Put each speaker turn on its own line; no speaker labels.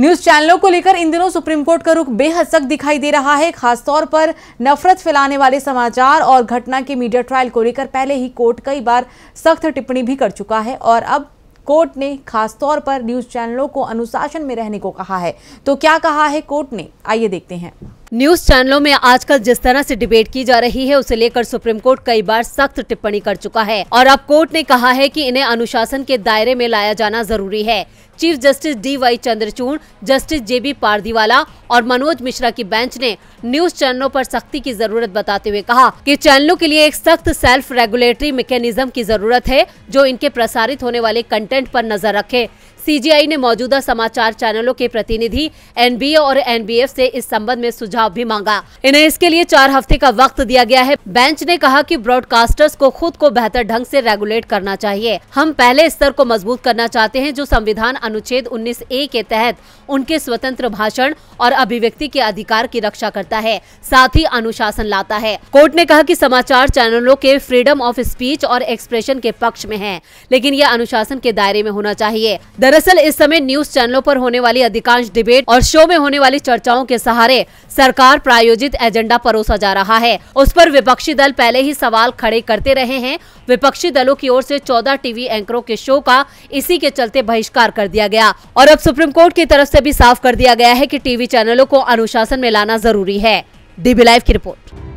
news चैनलों को लेकर इन दिनों सुप्रीम कोर्ट का रुख बेहद सख्त दिखाई दे रहा है खासतौर पर नफरत फैलाने वाले समाचार और घटना के मीडिया ट्रायल को लेकर पहले ही कोर्ट कई बार सख्त टिप्पणी भी कर चुका है और अब कोर्ट ने खासतौर पर न्यूज चैनलों को अनुशासन में रहने को कहा है तो क्या कहा है कोर्ट ने आइए देखते हैं न्यूज चैनलों में आजकल जिस
तरह से डिबेट की जा रही है उसे लेकर सुप्रीम कोर्ट कई बार सख्त टिप्पणी कर चुका है और अब कोर्ट ने कहा है कि इन्हें अनुशासन के दायरे में लाया जाना जरूरी है chief justice D Y Chandrachud justice J B Pardiwala और मनोज मिश्रा की बेंच ने न्यूज चैनलों पर सख्ती की जरूरत बताते हुए कहा कि चैनलों के लिए एक सख्त सेल्फ रेगुलेटरी मैकेनिज्म की जरूरत है जो इनके प्रसारित होने वाले कंटेंट पर नजर रखे सीजीआई ने मौजूदा समाचार चैनलों के प्रतिनिधि एनबीए और एनबीएफ से इस संबंध में सुझाव भी मांगा इन्हें इसके लिए चार हफ्ते का वक्त दिया गया है बेंच ने कहा कि ब्रॉडकास्टर्स को खुद को बेहतर ढंग से रेगुलेट करना चाहिए हम पहले स्तर को मजबूत करना चाहते हैं जो संविधान अनुच्छेद उन्नीस ए के तहत उनके स्वतंत्र भाषण और अभिव्यक्ति के अधिकार की रक्षा करता है साथ ही अनुशासन लाता है कोर्ट ने कहा की समाचार चैनलों के फ्रीडम ऑफ स्पीच और एक्सप्रेशन के पक्ष में है लेकिन यह अनुशासन के दायरे में होना चाहिए दरअसल इस समय न्यूज चैनलों पर होने वाली अधिकांश डिबेट और शो में होने वाली चर्चाओं के सहारे सरकार प्रायोजित एजेंडा परोसा जा रहा है उस पर विपक्षी दल पहले ही सवाल खड़े करते रहे हैं विपक्षी दलों की ओर से 14 टीवी एंकरों के शो का इसी के चलते बहिष्कार कर दिया गया और अब सुप्रीम कोर्ट की तरफ ऐसी भी साफ कर दिया गया है की टीवी चैनलों को अनुशासन में लाना जरूरी है डीबी लाइव की रिपोर्ट